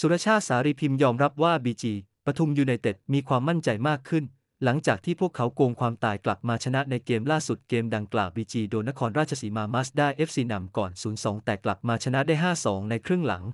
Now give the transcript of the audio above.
สุรชาติสารีพิมพ์ยอมรับว่าบีจีปทุมยูไนเต็ด มีความมั่นใจมากขึ้น หลังจากที่พวกเขาโกงความตายกลับมาชนะในเกมล่าสุดเกมดังกล่าวบีจีโดนนครราชสีมามาสได้เอฟซีนำก่อน 0-2 แต่กลับมาชนะได้ 5-2 ในครึ่งหลัง